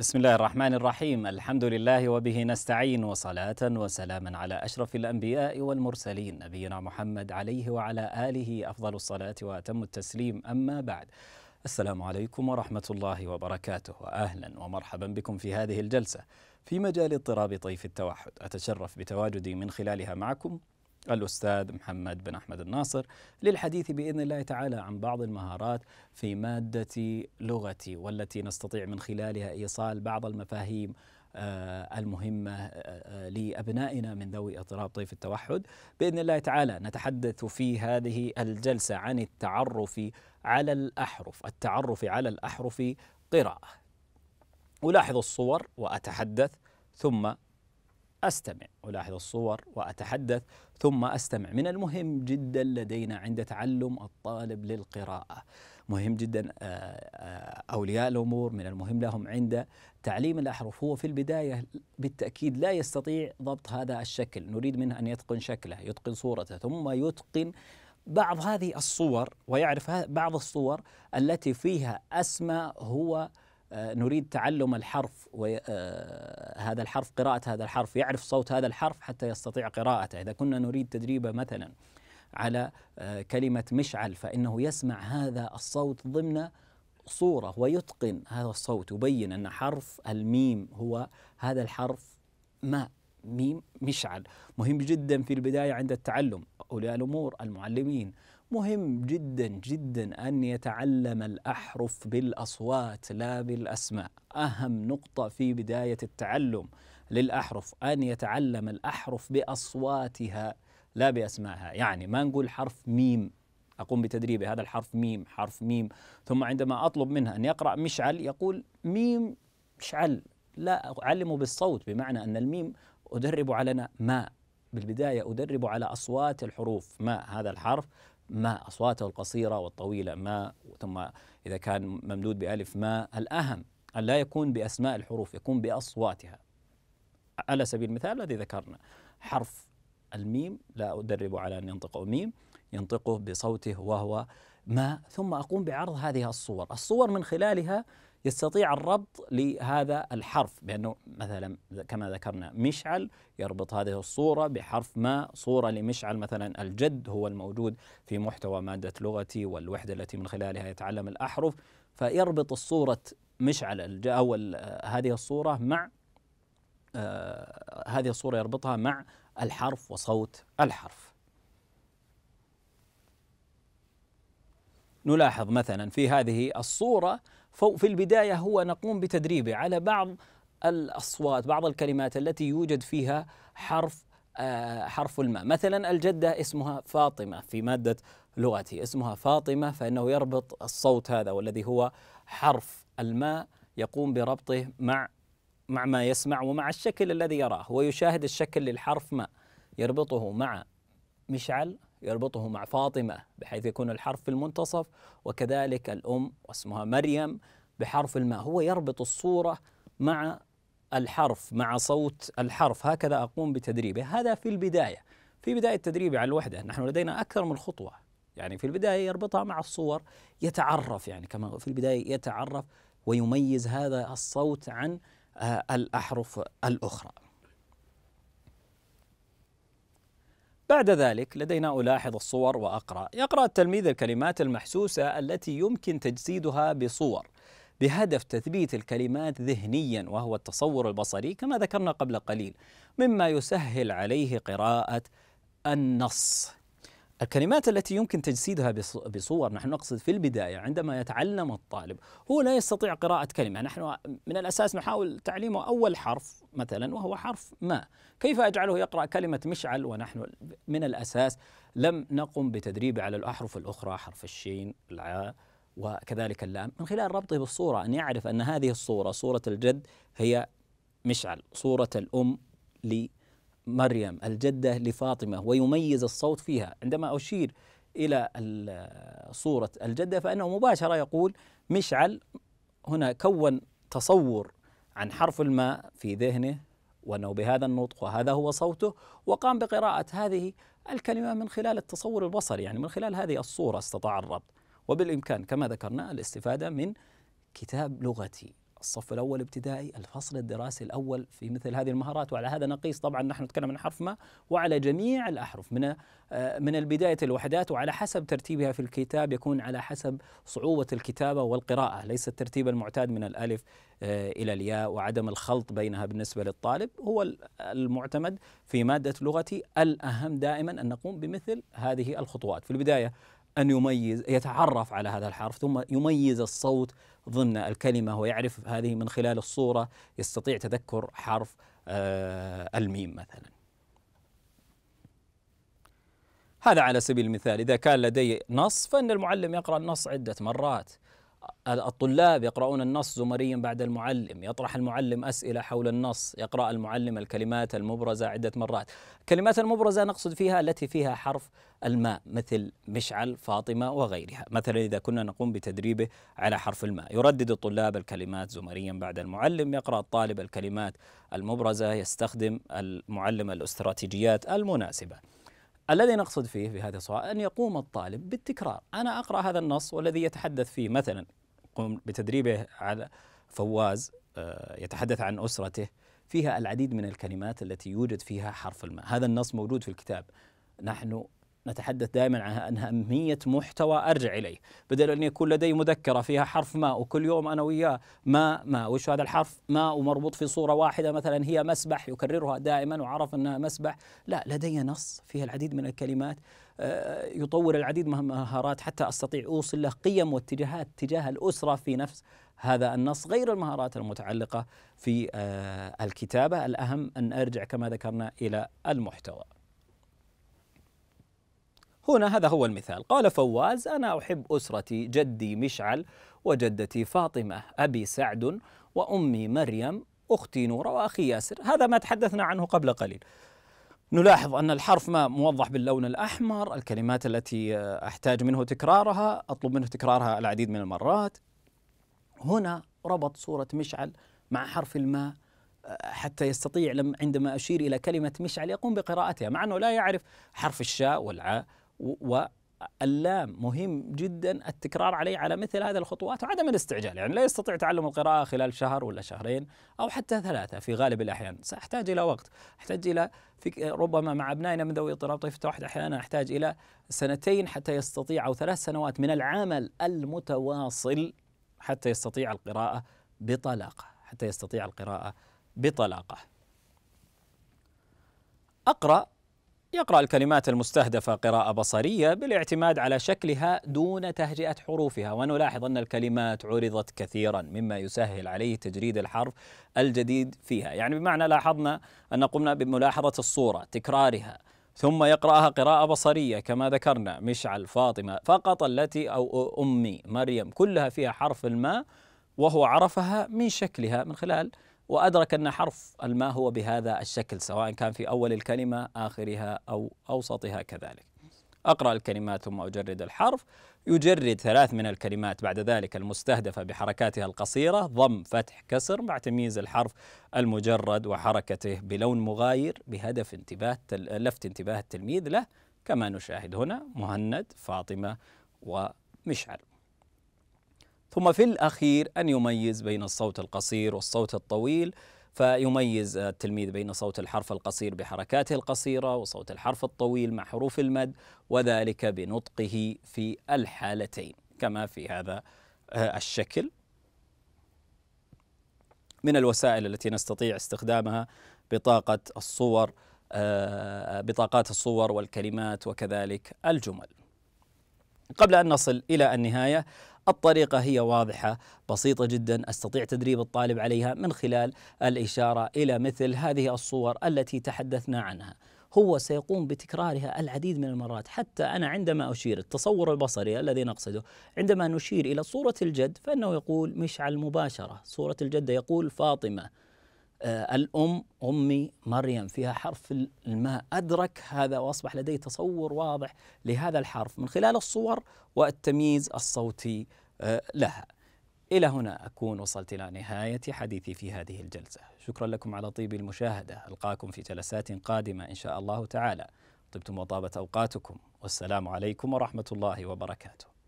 بسم الله الرحمن الرحيم الحمد لله وبه نستعين وصلاة وسلاما على أشرف الأنبياء والمرسلين نبينا محمد عليه وعلى آله أفضل الصلاة وأتم التسليم أما بعد السلام عليكم ورحمة الله وبركاته وأهلا ومرحبا بكم في هذه الجلسة في مجال اضطراب طيف التوحد أتشرف بتواجدي من خلالها معكم الأستاذ محمد بن أحمد الناصر للحديث بإذن الله تعالى عن بعض المهارات في مادة لغتي والتي نستطيع من خلالها إيصال بعض المفاهيم آه، المهمة آه، آه، لأبنائنا من ذوي اضطراب طيف التوحد بإذن الله تعالى نتحدث في هذه الجلسة عن التعرف على الأحرف التعرف على الأحرف قراءة ألاحظ الصور وأتحدث ثم أستمع ألاحظ الصور وأتحدث ثم أستمع من المهم جدا لدينا عند تعلم الطالب للقراءة مهم جدا آه، آه، أولياء الأمور من المهم لهم عند تعليم الأحرف هو في البداية بالتأكيد لا يستطيع ضبط هذا الشكل نريد منه أن يتقن شكله يتقن صورته ثم يتقن بعض هذه الصور ويعرف بعض الصور التي فيها أسماء هو آه، نريد تعلم الحرف وهذا آه، الحرف قراءة هذا الحرف يعرف صوت هذا الحرف حتى يستطيع قراءته إذا كنا نريد تدريبه مثلا على آه، كلمة مشعل فإنه يسمع هذا الصوت ضمن صورة ويتقن هذا الصوت يبين أن حرف الميم هو هذا الحرف ماء ميم مشعل مهم جدا في البداية عند التعلم أولياء الأمور المعلمين مهم جدا جدا ان يتعلم الاحرف بالاصوات لا بالاسماء اهم نقطه في بدايه التعلم للاحرف ان يتعلم الاحرف باصواتها لا باسمائها يعني ما نقول حرف ميم اقوم بتدريبه هذا الحرف ميم حرف ميم ثم عندما اطلب منها ان يقرا مشعل يقول ميم مشعل لا اعلمه بالصوت بمعنى ان الميم ادرب على ماء بالبدايه ادرب على اصوات الحروف ما هذا الحرف ما أصواته القصيرة والطويلة ما ثم إذا كان ممدود بألف ما الأهم أن لا يكون بأسماء الحروف يكون بأصواتها على سبيل المثال الذي ذكرنا حرف الميم لا أدرب على أن ينطقه ميم ينطقه بصوته وهو ما ثم أقوم بعرض هذه الصور الصور من خلالها يستطيع الربط لهذا الحرف بأنه مثلا كما ذكرنا مشعل يربط هذه الصورة بحرف ما صورة لمشعل مثلا الجد هو الموجود في محتوى مادة لغتي والوحدة التي من خلالها يتعلم الأحرف فيربط الصورة مشعل أو هذه الصورة مع آه، هذه الصورة يربطها مع الحرف وصوت الحرف نلاحظ مثلا في هذه الصورة في البداية هو نقوم بتدريبه على بعض الأصوات بعض الكلمات التي يوجد فيها حرف آه، حرف الماء مثلا الجدة اسمها فاطمة في مادة لغتي اسمها فاطمة فإنه يربط الصوت هذا والذي هو حرف الماء يقوم بربطه مع مع ما يسمع ومع الشكل الذي يراه ويشاهد الشكل للحرف ما يربطه مع مشعل يربطه مع فاطمة بحيث يكون الحرف في المنتصف وكذلك الأم واسمها مريم بحرف الماء هو يربط الصورة مع الحرف مع صوت الحرف هكذا أقوم بتدريبه هذا في البداية في بداية التدريب على الوحدة نحن لدينا أكثر من خطوة يعني في البداية يربطها مع الصور يتعرف يعني كما في البداية يتعرف ويميز هذا الصوت عن آه، الأحرف الأخرى بعد ذلك لدينا ألاحظ الصور وأقرأ يقرأ التلميذ الكلمات المحسوسة التي يمكن تجسيدها بصور بهدف تثبيت الكلمات ذهنيا وهو التصور البصري كما ذكرنا قبل قليل مما يسهل عليه قراءة النص الكلمات التي يمكن تجسيدها بصور نحن نقصد في البداية عندما يتعلم الطالب هو لا يستطيع قراءة كلمة نحن من الأساس نحاول تعليمه أول حرف مثلا وهو حرف ما كيف أجعله يقرأ كلمة مشعل ونحن من الأساس لم نقم بتدريبه على الأحرف الأخرى حرف الشين العاء وكذلك اللام من خلال ربطه بالصورة أن يعرف أن هذه الصورة صورة الجد هي مشعل صورة الأم لي مريم الجدة لفاطمة ويميز الصوت فيها عندما أشير إلى صورة الجدة فإنه مباشرة يقول مشعل هنا كون تصور عن حرف الماء في ذهنه وأنه بهذا النطق وهذا هو صوته وقام بقراءة هذه الكلمة من خلال التصور البصري يعني من خلال هذه الصورة استطاع الربط وبالإمكان كما ذكرنا الاستفادة من كتاب لغتي الصف الأول ابتدائي الفصل الدراسي الأول في مثل هذه المهارات وعلى هذا نقيس طبعا نحن نتكلم عن حرف ما وعلى جميع الأحرف من آه، من البداية الوحدات وعلى حسب ترتيبها في الكتاب يكون على حسب صعوبة الكتابة والقراءة ليس الترتيب المعتاد من الألف آه، إلى الياء وعدم الخلط بينها بالنسبة للطالب هو المعتمد في مادة لغتي الأهم دائما أن نقوم بمثل هذه الخطوات في البداية أن يميز يتعرف على هذا الحرف ثم يميز الصوت ضمن الكلمة ويعرف هذه من خلال الصورة يستطيع تذكر حرف آه، الميم مثلا هذا على سبيل المثال إذا كان لدي نص فإن المعلم يقرأ النص عدة مرات الطلاب يقرؤون النص زمريا بعد المعلم يطرح المعلم أسئلة حول النص يقرأ المعلم الكلمات المبرزة عدة مرات الكلمات المبرزة نقصد فيها التي فيها حرف الماء مثل مشعل فاطمة وغيرها مثلا إذا كنا نقوم بتدريبه على حرف الماء يردد الطلاب الكلمات زمريا بعد المعلم يقرأ الطالب الكلمات المبرزة يستخدم المعلم الاستراتيجيات المناسبة الذي نقصد فيه في هذه الصورة أن يقوم الطالب بالتكرار أنا أقرأ هذا النص والذي يتحدث فيه مثلا قم بتدريبه على فواز آه، يتحدث عن أسرته فيها العديد من الكلمات التي يوجد فيها حرف الماء هذا النص موجود في الكتاب نحن نتحدث دائما عن أهمية محتوى أرجع إليه بدل أن يكون لدي مذكرة فيها حرف ماء وكل يوم أنا وياه ماء ماء وش هذا الحرف ماء ومربوط في صورة واحدة مثلا هي مسبح يكررها دائما وعرف أنها مسبح لا لدي نص فيه العديد من الكلمات آه، يطور العديد من المهارات حتى استطيع اوصل له قيم واتجاهات تجاه الاسره في نفس هذا النص غير المهارات المتعلقه في آه، الكتابه الاهم ان ارجع كما ذكرنا الى المحتوى. هنا هذا هو المثال قال فواز أنا أحب أسرتي جدي مشعل وجدتي فاطمة أبي سعد وأمي مريم أختي نورة وأخي ياسر هذا ما تحدثنا عنه قبل قليل نلاحظ أن الحرف ما موضح باللون الأحمر الكلمات التي أحتاج منه تكرارها أطلب منه تكرارها العديد من المرات هنا ربط صورة مشعل مع حرف الماء حتى يستطيع عندما أشير إلى كلمة مشعل يقوم بقراءتها مع أنه لا يعرف حرف الشاء والعاء واللام مهم جدا التكرار عليه على مثل هذه الخطوات وعدم الاستعجال يعني لا يستطيع تعلم القراءة خلال شهر ولا شهرين أو حتى ثلاثة في غالب الأحيان سأحتاج إلى وقت أحتاج إلى ربما مع أبنائنا من ذوي اضطراب طيف واحد أحيانا أحتاج إلى سنتين حتى يستطيع أو ثلاث سنوات من العمل المتواصل حتى يستطيع القراءة بطلاقة حتى يستطيع القراءة بطلاقة أقرأ يقرأ الكلمات المستهدفة قراءة بصرية بالاعتماد على شكلها دون تهجئة حروفها ونلاحظ أن الكلمات عرضت كثيرا مما يسهل عليه تجريد الحرف الجديد فيها يعني بمعنى لاحظنا أن قمنا بملاحظة الصورة تكرارها ثم يقرأها قراءة بصرية كما ذكرنا مشعل فاطمة فقط التي أو أمي مريم كلها فيها حرف الماء وهو عرفها من شكلها من خلال وأدرك أن حرف الماء هو بهذا الشكل سواء كان في أول الكلمة آخرها أو أوسطها كذلك أقرأ الكلمات ثم أجرد الحرف يجرد ثلاث من الكلمات بعد ذلك المستهدفة بحركاتها القصيرة ضم فتح كسر مع تمييز الحرف المجرد وحركته بلون مغاير بهدف انتباه لفت انتباه التلميذ له كما نشاهد هنا مهند فاطمة ومشعل ثم في الأخير أن يميز بين الصوت القصير والصوت الطويل فيميز التلميذ بين صوت الحرف القصير بحركاته القصيرة وصوت الحرف الطويل مع حروف المد وذلك بنطقه في الحالتين كما في هذا آه، الشكل من الوسائل التي نستطيع استخدامها بطاقة الصور آه، بطاقات الصور والكلمات وكذلك الجمل قبل أن نصل إلى النهاية الطريقة هي واضحة بسيطة جدا استطيع تدريب الطالب عليها من خلال الإشارة إلى مثل هذه الصور التي تحدثنا عنها هو سيقوم بتكرارها العديد من المرات حتى أنا عندما أشير التصور البصري الذي نقصده عندما نشير إلى صورة الجد فإنه يقول مشعل مباشرة صورة الجدة يقول فاطمة آه، الأم أمي مريم فيها حرف الماء أدرك هذا وأصبح لديه تصور واضح لهذا الحرف من خلال الصور والتمييز الصوتي آه، لها إلى هنا أكون وصلت إلى نهاية حديثي في هذه الجلسة شكرا لكم على طيب المشاهدة ألقاكم في جلسات قادمة إن شاء الله تعالى طبتم وطابت أوقاتكم والسلام عليكم ورحمة الله وبركاته